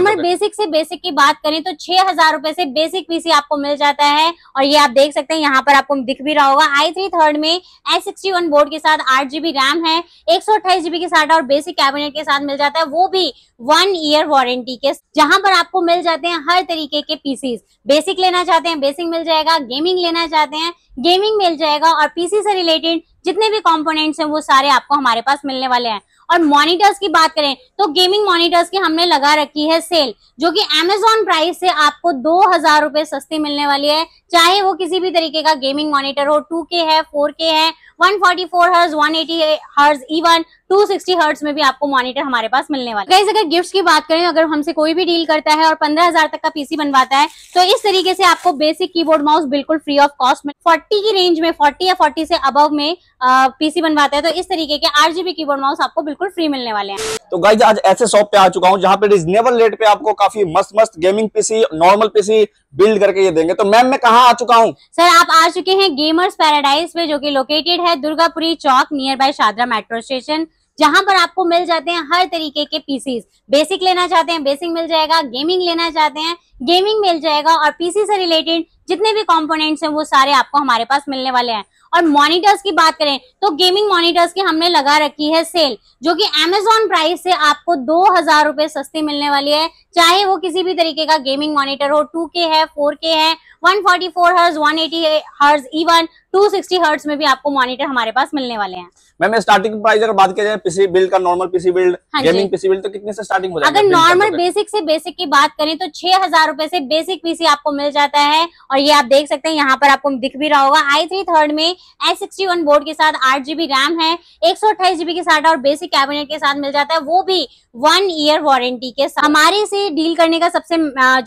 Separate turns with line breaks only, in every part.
Normal
basic से basic की बात करें तो छह हजार रूपए से बेसिक पीसी आपको मिल जाता है और ये आप देख सकते हैं यहाँ पर आपको दिख भी रहा होगा आई थ्री थर्ड में एस सिक्सटी वन बोर्ड के साथ आठ जीबी रैम है एक सौ अट्ठाईस जीबी के साथ और बेसिक कैबिनेट के साथ मिल जाता है वो भी वन ईयर वारंटी के जहां पर आपको मिल जाते हैं हर तरीके के पीसीज बेसिक लेना चाहते हैं बेसिक मिल जाएगा गेमिंग लेना चाहते हैं गेमिंग मिल जाएगा और पीसी से रिलेटेड जितने भी कॉम्पोनेंट्स हैं वो सारे आपको हमारे पास मिलने वाले हैं और मॉनिटर्स की बात करें तो गेमिंग मॉनिटर्स की हमने लगा रखी है सेल जो कि अमेजोन प्राइस से आपको दो हजार रुपए सस्ती मिलने वाली है चाहे वो किसी भी तरीके का गेमिंग मॉनिटर हो टू के है फोर के है one forty four hertz one eighty hertz even 260 hertz में भी आपको मॉनिटर हमारे पास मिलने वाला है अगर गिफ्ट की बात करें अगर हमसे कोई भी डील करता है और पंद्रह तक का पीसी बनवाता है तो इस तरीके से आपको बेसिक कीबोर्ड माउस बिल्कुल फ्री ऑफ कॉस्ट में फोर्टी की रेंज में फोर्टी या फोर्टी से अबव में पीसी बनवाता है तो इस तरीके के आरजीबी कीबोर्ड माउस आपको बिल्कुल फ्री मिलने वाले हैं
तो गाइज आज ऐसे शॉप पे आ चुका हूँ जहाँ पे रिजनेबल रेट पे आपको काफी मस्त मस्त gaming PC normal PC build करके ये देंगे तो मैम मैं कहाँ आ चुका हूँ
सर आप आ चुके हैं गेमर्स पैराडाइज पे जो की लोकेटेड है Durgapuri Chowk near by Shahdara metro station जहां पर आपको मिल जाते हैं हर तरीके के पीसीज बेसिक लेना चाहते हैं बेसिक मिल जाएगा गेमिंग लेना चाहते हैं गेमिंग मिल जाएगा और पीसी से रिलेटेड जितने भी कॉम्पोनेंट्स हैं वो सारे आपको हमारे पास मिलने वाले हैं और मॉनिटर्स की बात करें तो गेमिंग मॉनिटर्स की हमने लगा रखी है सेल जो कि अमेजोन प्राइस से आपको दो हजार रुपए सस्ती मिलने वाली है चाहे वो किसी भी तरीके का गेमिंग मॉनिटर हो 2K है 4K है 144 one eighty hertz even sixty hertz में भी आपको मॉनिटर हमारे पास मिलने वाले हैं
मैम स्टार्टिंग प्राइस अगर बात किया जाए पीसी बिल्ड का normal PC build gaming PC build तो कितने से स्टार्टिंग हो जाएगा अगर नॉर्मल बेसिक
से बेसिक की बात करें तो छह हजार रूपए से बेसिक पीसी आपको मिल जाता है और ये आप देख सकते हैं यहाँ पर आपको दिख भी रहा होगा आई थ्री थर्ड में एस सिक्सटी वन बोर्ड के साथ आठ जीबी रैम है एक सौ अट्ठाईस जीबी के साथ और बेसिक कैबिनेट के साथ मिल जाता है वो भी वन ईयर वारंटी के साथ हमारे से डील करने का सबसे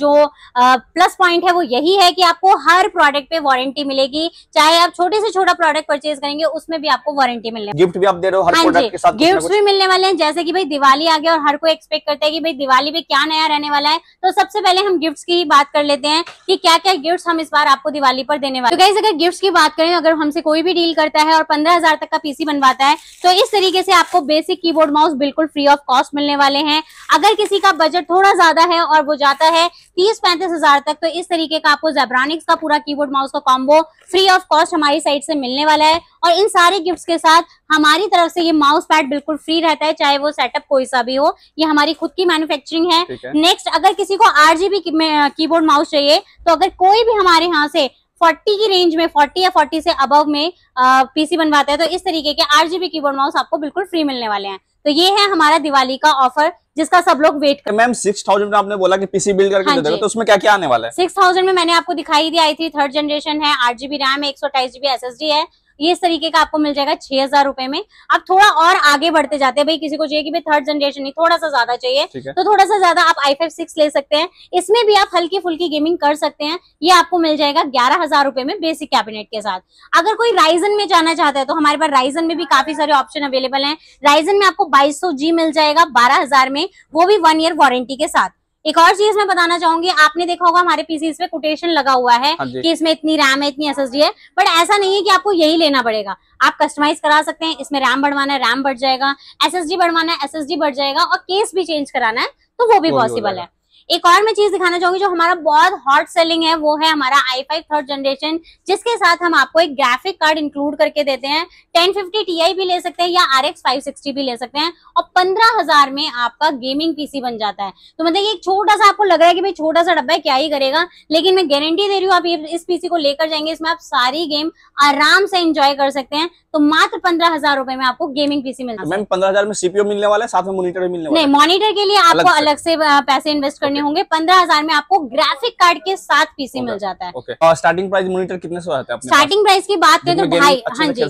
जो प्लस पॉइंट है वो यही है कि आपको हर प्रोडक्ट पे वारंटी मिलेगी चाहे आप छोटे से छोटा प्रोडक्ट परचेज करेंगे उसमें भी आपको वारंटी मिलेगी गिफ्ट भी आप दे रहे हो हर हाँ प्रोडक्ट के साथ गिफ्ट भी मिलने वाले हैं जैसे कि भाई दिवाली आ गया और हर कोई एक्सपेक्ट करता है कि भाई दिवाली में क्या नया रहने वाला है तो सबसे पहले हम गिफ्ट की बात कर लेते हैं कि क्या क्या गिफ्ट्स हम इस बार आपको दिवाली पर देने वाले तो अगर गिफ्ट की बात करें अगर हमसे कोई भी डील करता है और पंद्रह तक का पीसी बनवाता है तो इस तरीके से आपको बेसिक की माउस बिल्कुल फ्री ऑफ कॉस्ट मिलने वाले हैं अगर किसी का बजट थोड़ा ज्यादा है और वो जाता है तीस पैंतीस हजार तक तो इस तरीके का आपको जेब्रॉनिक्स का पूरा कीबोर्ड माउस का कॉम्बो फ्री ऑफ कॉस्ट हमारी साइड से मिलने वाला है और इन सारे गिफ्ट के साथ हमारी तरफ से ये माउस पैड बिल्कुल फ्री रहता है चाहे वो सेटअप कोई सा भी हो ये हमारी खुद की मैन्युफैक्चरिंग है नेक्स्ट अगर किसी को आरजीबी कीबोर्ड माउस चाहिए तो अगर कोई भी हमारे यहाँ से 40 की रेंज में 40 या 40 से अबव में पीसी बनवाता है तो इस तरीके के आरजीबी कीबोर्ड माउस आपको बिल्कुल फ्री मिलने वाले हैं तो ये है हमारा दिवाली का ऑफर जिसका सब लोग वेट
कर मैम सिक्स थाउजेंड में आपने बोला कि पीसी बिल्ड करके हाँ तो उसमें क्या क्या आने वाला है
सिक्स थाउजेंड में मैंने आपको दिखाई दी आई थी थर्ड जनरेशन है आठ जीबी रैम एक सौ अट्ठाईस जीबी एस है ये इस तरीके का आपको मिल जाएगा छह हजार रुपए में आप थोड़ा और आगे बढ़ते जाते हैं भाई किसी को चाहिए कि भाई थर्ड जनरेशन नहीं थोड़ा सा ज्यादा चाहिए तो थोड़ा सा ज्यादा आप आई फाइव सिक्स ले सकते हैं इसमें भी आप हल्की फुल्की गेमिंग कर सकते हैं ये आपको मिल जाएगा ग्यारह हजार रुपए में बेसिक कैबिनेट के साथ अगर कोई राइजन में जाना चाहता है तो हमारे पास राइजन में भी काफी सारे ऑप्शन अवेलेबल है राइजन में आपको बाईस जी मिल जाएगा बारह में वो भी वन ईयर वारंटी के साथ एक और चीज मैं बताना चाहूंगी आपने देखा होगा हमारे पीसीस पे कोटेशन लगा हुआ है हाँ कि इसमें इतनी रैम है इतनी एसएसडी है बट ऐसा नहीं है कि आपको यही लेना पड़ेगा आप कस्टमाइज करा सकते हैं इसमें रैम बढ़वाना है रैम बढ़ जाएगा एसएसडी बढ़वाना है एसएसडी बढ़ जाएगा और केस भी चेंज कराना है तो वो भी पॉसिबल है एक और मैं चीज दिखाना चाहूंगी जो हमारा बहुत हॉट सेलिंग है वो है हमारा आई फाइव थर्ड जनरेशन जिसके साथ हम आपको एक ग्राफिक कार्ड इंक्लूड करके देते हैं टेन फिफ्टी टी भी ले सकते हैं या आर एक्स फाइव भी ले सकते हैं और पंद्रह हजार में आपका गेमिंग पीसी बन जाता है तो मतलब ये छोटा सा आपको लग रहा है कि भाई छोटा सा डब्बा है क्या ही करेगा लेकिन मैं गारंटी दे रही हूँ आप इस पीसी को लेकर जाएंगे इसमें आप सारी गेम आराम से एंजॉय कर सकते हैं तो मात्र पंद्रह हजार रुपए में आपको गेमिंग पीसी मिलता है मैम
पंद्रह हजार में सीपीओ मिलने वाला है साथ में मॉनिटर मिलने वाला नहीं
मॉनिटर के लिए आपको अलग से पैसे इन्वेस्ट करने लेने होंगे पंद्रह हजार में आपको ग्राफिक कार्ड के साथ पीसी मिल जाता
है और स्टार्टिंग प्राइस मॉनिटर कितने से आता है स्टार्टिंग प्राइस की बात करें तो ढाई हाँ जी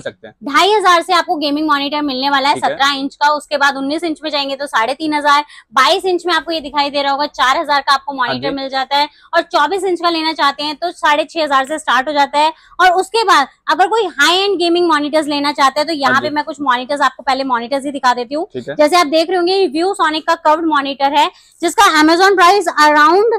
ढाई हजार से आपको गेमिंग मॉनिटर मिलने वाला है सत्रह इंच का उसके बाद उन्नीस इंच में जाएंगे तो साढ़े तीन हजार बाईस इंच में आपको ये दिखाई दे रहा होगा चार हजार का आपको मॉनिटर हाँ मिल जाता है और चौबीस इंच का लेना चाहते हैं तो साढ़े छह हजार से स्टार्ट हो जाता है और उसके बाद अगर कोई हाई एंड गेमिंग मॉनिटर्स लेना चाहता है तो यहाँ हाँ पे मैं कुछ मॉनिटर्स आपको पहले मॉनिटर्स ही दिखा देती हूँ जैसे आप देख रहे होंगे व्यू सोनिक का कर्व मॉनिटर है जिसका अमेजोन प्राइस प्राइस अराउंड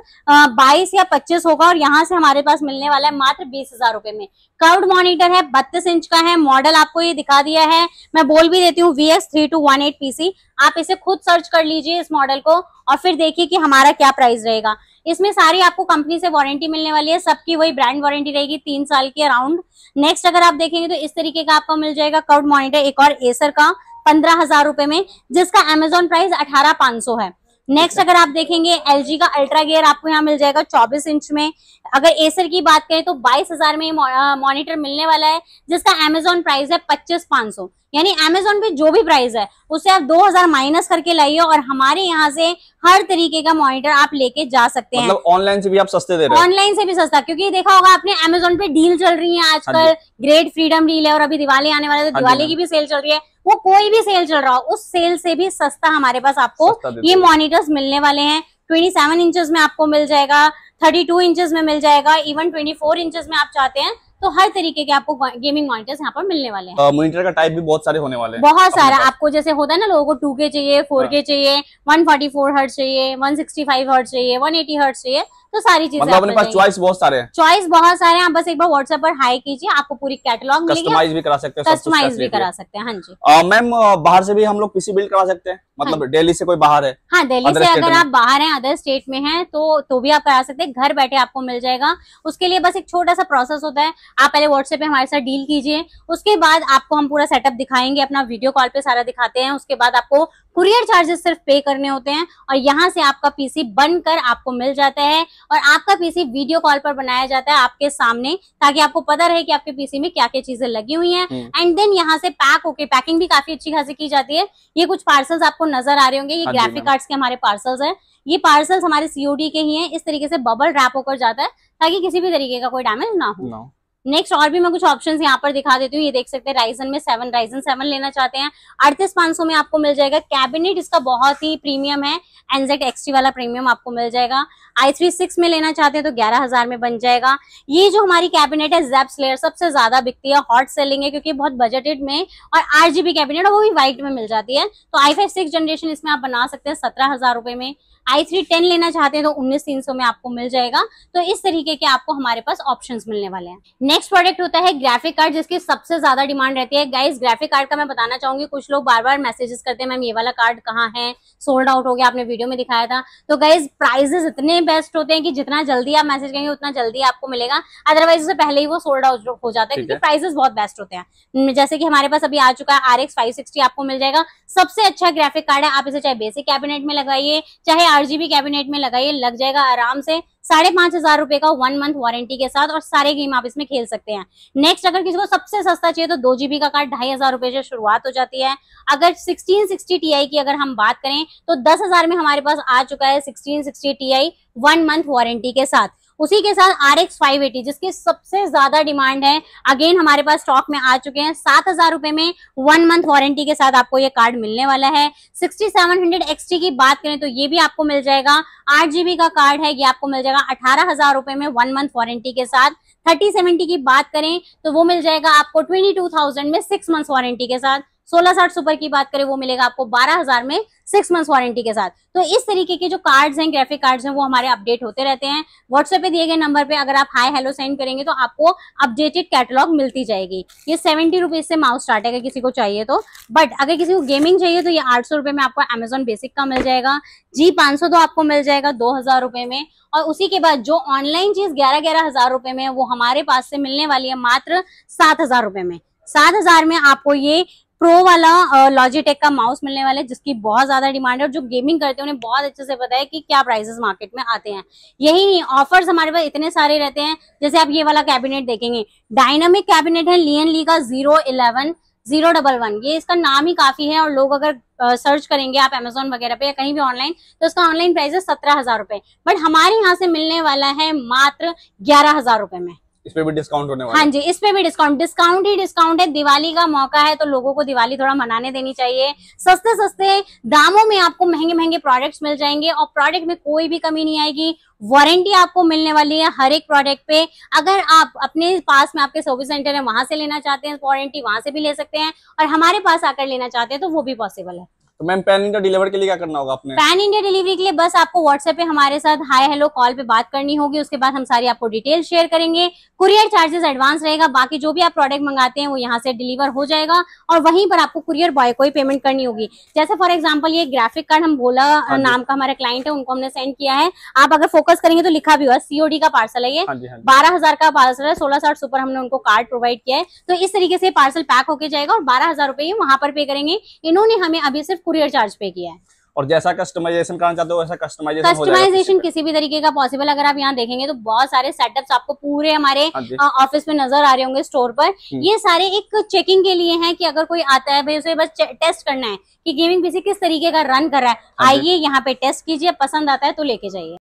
बाईस या पच्चीस होगा और यहाँ से हमारे पास मिलने वाला है मात्र बीस हजार रुपए में कर्ड मॉनिटर है बत्तीस इंच का है मॉडल आपको ये दिखा दिया है मैं बोल भी देती हूँ V S three two one eight PC आप इसे खुद सर्च कर लीजिए इस मॉडल को और फिर देखिए कि हमारा क्या प्राइस रहेगा इसमें सारी आपको कंपनी से वारंटी मिलने वाली है सबकी वही ब्रांड वारंटी रहेगी तीन साल की अराउंड नेक्स्ट अगर आप देखेंगे तो इस तरीके का आपको मिल जाएगा कर्ड मॉनिटर एक और एसर का पंद्रह हजार रुपए में जिसका अमेजोन प्राइस अठारह पांच सौ है नेक्स्ट अगर आप देखेंगे एलजी का अल्ट्रा गियर आपको यहाँ मिल जाएगा 24 इंच में अगर एसर की बात करें तो 22,000 में मॉनिटर मिलने वाला है जिसका एमेजॉन प्राइस है पच्चीस पांच सौ यानी अमेजोन पे जो भी प्राइस है उसे आप 2000 माइनस करके लाइए और हमारे यहाँ से हर तरीके का मॉनिटर आप लेके जा सकते मतलब
हैं ऑनलाइन से भी आप सस्ते दे रहे हैं
ऑनलाइन से भी सस्ता क्योंकि देखा होगा आपने अमेजोन पे डील चल रही है हाँ आजकल ग्रेट फ्रीडम डील है और अभी दिवाली आने वाले तो हाँ दिवाली हाँ की भी सेल चल रही है वो कोई भी सेल चल रहा हो उस सेल से भी सस्ता हमारे पास आपको ये मॉनिटर्स मिलने वाले हैं ट्वेंटी सेवन इंचज में आपको मिल जाएगा थर्टी टू इंचज में मिल जाएगा इवन ट्वेंटी फोर इंचज में आप चाहते हैं तो हर तरीके के आपको गेमिंग मॉनिटर्स यहाँ पर मिलने वाले
हैं मॉनिटर का टाइप भी बहुत सारे होने वाले हैं
बहुत सारा आपको जैसे होता है ना लोगों को टू के चाहिए फोर के हाँ। चाहिए वन फोर्टी फोर हर्ट चाहिए वन सिक्सटी फाइव हर्ट चाहिए वन एटी हर्ट चाहिए तो सारी चीजें मतलब अपने पास चॉइस बहुत सारे हैं चॉइस बहुत सारे हैं आप बस एक बार व्हाट्सएप पर हाई कीजिए आपको पूरी कैटलॉग कस्टमाइज भी
करा सकते हैं कस्टमाइज भी करा सकते हैं हाँ जी मैम बाहर से भी हम लोग पीसी बिल्ड करा सकते हैं हाँ। मतलब दिल्ली से कोई बाहर है
हाँ दिल्ली से अगर आप बाहर हैं अदर स्टेट में हैं तो तो भी आप करा सकते हैं घर बैठे आपको मिल जाएगा उसके लिए बस एक छोटा सा प्रोसेस होता है आप पहले व्हाट्सएप पे हमारे साथ डील कीजिए उसके बाद आपको हम पूरा सेटअप दिखाएंगे अपना वीडियो कॉल पे सारा दिखाते हैं उसके बाद आपको कुरियर चार्जेस सिर्फ पे करने होते हैं और यहाँ से आपका पीसी बनकर आपको मिल जाता है और आपका पीसी वीडियो कॉल पर बनाया जाता है आपके सामने ताकि आपको पता रहे कि आपके पीसी में क्या क्या चीजें लगी हुई हैं एंड हम्म। देन यहाँ से पैक होके पैकिंग भी काफी अच्छी खासी की जाती है ये कुछ पार्सल्स आपको नजर आ रहे होंगे ये ग्राफिक हाँ कार्ड्स के हमारे पार्सल्स है ये पार्सल्स हमारे सीओडी के ही है इस तरीके से बबल रैप होकर जाता है ताकि किसी भी तरीके का कोई डैमेज ना हो नेक्स्ट और भी मैं कुछ ऑप्शंस यहाँ पर दिखा देती हूँ ये देख सकते हैं राइजन में सेवन राइजन सेवन लेना चाहते हैं अड़तीस पांच सौ में आपको मिल जाएगा कैबिनेट इसका बहुत ही प्रीमियम है एनजेट एक्सटी वाला प्रीमियम आपको मिल जाएगा आई थ्री सिक्स में लेना चाहते हैं तो ग्यारह हजार में बन जाएगा ये जो हमारी कैबिनेट है जेप्स लेयर सबसे ज्यादा बिकती है हॉट सेलिंग है क्योंकि बहुत बजटेड में और आठ कैबिनेट वो भी व्हाइट में मिल जाती है तो आई फाइव सिक्स जनरेशन इसमें आप बना सकते हैं सत्रह हजार रुपए में आई थ्री टेन लेना चाहते हैं तो उन्नीस तीन सौ में आपको मिल जाएगा तो इस तरीके के आपको हमारे पास ऑप्शन मिलने वाले हैं नेक्स्ट प्रोडक्ट होता है ग्राफिक कार्ड जिसकी सबसे ज्यादा डिमांड रहती है गाइज ग्राफिक कार्ड का मैं बताना चाहूंगी कुछ लोग बार बार मैसेजेस करते हैं मैम ये वाला कार्ड कहाँ है सोल्ड आउट हो गया आपने वीडियो में दिखाया था तो गाइज प्राइजेस इतने बेस्ट होते हैं कि जितना जल्दी आप मैसेज करेंगे उतना जल्दी आपको मिलेगा अदरवाइज उससे पहले ही वो सोल्ड आउट हो जाता है क्योंकि प्राइजेस बहुत बेस्ट होते हैं हम्म, जैसे कि हमारे पास अभी आ चुका है आर एक्स आपको मिल जाएगा सबसे अच्छा ग्राफिक कार्ड है आप इसे चाहे बेसिक कैबिनेट में लगाइए चाहे आरजीबी कैबिनेट में लगाइए लग जाएगा आराम से साढ़े पांच हजार रुपए का वन मंथ वारंटी के साथ और सारे गेम आप इसमें खेल सकते हैं नेक्स्ट अगर किसी को सबसे सस्ता चाहिए तो दो जीबी का कार्ड ढाई हजार रुपए से शुरुआत हो जाती है अगर सिक्सटीन सिक्सटी टीआई की अगर हम बात करें तो दस हजार में हमारे पास आ चुका है sixteen sixty Ti one month warranty के साथ उसी के साथ आर एक्स फाइव एटी जिसकी सबसे ज्यादा डिमांड है अगेन हमारे पास स्टॉक में आ चुके हैं सात हजार रुपए में वन मंथ वारंटी के साथ आपको ये कार्ड मिलने वाला है सिक्सटी सेवन हंड्रेड एक्सटी की बात करें तो ये भी आपको मिल जाएगा आठ जीबी का कार्ड है ये आपको मिल जाएगा अठारह हजार रुपए में वन मंथ वारंटी के साथ थर्टी सेवेंटी की बात करें तो वो मिल जाएगा आपको ट्वेंटी टू थाउजेंड में सिक्स मंथ वारंटी के साथ सोलह साठ सुपर की बात करें वो मिलेगा आपको बारह हजार में सिक्स मंथ्स वारंटी के साथ तो इस तरीके के जो कार्ड्स हैं ग्राफिक कार्ड्स हैं वो हमारे अपडेट होते रहते हैं व्हाट्सएप पे दिए गए नंबर पे अगर आप हाय हेलो सेंड करेंगे तो आपको अपडेटेड कैटलॉग मिलती जाएगी ये सेवेंटी रुपीज से माउस स्टार्ट है किसी को चाहिए तो बट अगर किसी को गेमिंग चाहिए तो ये आठ सौ रुपए में आपको अमेजोन बेसिक का मिल जाएगा जी पांच सौ तो आपको मिल जाएगा दो हजार में और उसी के बाद जो ऑनलाइन चीज ग्यारह ग्यारह हजार रुपए में वो हमारे पास से मिलने वाली है मात्र सात हजार रुपए में सात हजार में आपको ये प्रो वाला लॉजिटेक का माउस मिलने वाला है जिसकी बहुत ज्यादा डिमांड है और जो गेमिंग करते हैं उन्हें बहुत अच्छे से पता है कि क्या प्राइसेस मार्केट में आते हैं यही नहीं ऑफर्स हमारे पास इतने सारे रहते हैं जैसे आप ये वाला कैबिनेट देखेंगे डायनामिक कैबिनेट है लियन ली का zero eleven zero double one ये इसका नाम ही काफी है और लोग अगर सर्च करेंगे आप एमेजोन वगैरह पे या कहीं भी ऑनलाइन तो इसका ऑनलाइन प्राइस है सत्रह हजार रुपए बट हमारे यहाँ से मिलने वाला है मात्र ग्यारह हजार रुपए में
इस पे भी डिस्काउंट होने वाला हाँ
जी इस पे भी डिस्काउंट डिस्काउंट ही डिस्काउंट है दिवाली का मौका है तो लोगों को दिवाली थोड़ा मनाने देनी चाहिए सस्ते सस्ते दामों में आपको महंगे महंगे प्रोडक्ट्स मिल जाएंगे और प्रोडक्ट में कोई भी कमी नहीं आएगी वारंटी आपको मिलने वाली है हर एक प्रोडक्ट पे अगर आप अपने पास में आपके सर्विस सेंटर है वहां से लेना चाहते हैं वारंटी वहां से भी ले सकते हैं और हमारे पास आकर लेना चाहते हैं तो वो भी पॉसिबल है
तो मैम पैन इंडिया डिलीवर के लिए क्या करना होगा आपने पैन
इंडिया डिलीवरी के लिए बस आपको व्हाट्सएप पे हमारे साथ हाय हेलो कॉल पे बात करनी होगी उसके बाद हम सारी आपको डिटेल शेयर करेंगे कुरियर चार्जेस एडवांस रहेगा बाकी जो भी आप प्रोडक्ट मंगाते हैं वो यहाँ से डिलीवर हो जाएगा और वहीं पर आपको कुरियर बॉय को ही पेमेंट करनी होगी जैसे फॉर एग्जाम्पल ये ग्राफिक कार्ड हम बोला हाँ नाम का हमारा क्लाइंट है उनको हमने सेंड किया है आप अगर फोकस करेंगे तो लिखा भी हुआ सीओडी का पार्सल है ये हाँ हाँ बारह का पार्सल है सोलह साठ सुपर हमने उनको कार्ड प्रोवाइड किया है तो इस तरीके से पार्सल पैक होके जाएगा और बारह हजार रुपए वहां पर पे करेंगे इन्होंने हमें अभी सिर्फ कुरियर चार्ज पे किया है
और जैसा कस्टमाइजेशन करना चाहते हो वैसा कस्टमाइजेशन कस्टमाइजेशन
किसी भी तरीके का पॉसिबल अगर आप यहाँ देखेंगे तो बहुत सारे सेटअप्स आपको पूरे हमारे ऑफिस हाँ में नजर आ रहे होंगे स्टोर पर हम्म। ये सारे एक चेकिंग के लिए हैं कि अगर कोई आता है भाई उसे बस टेस्ट करना है कि गेमिंग पीसी किस तरीके का रन कर रहा है हाँ आइए यहाँ पे टेस्ट कीजिए पसंद आता है तो लेके जाइए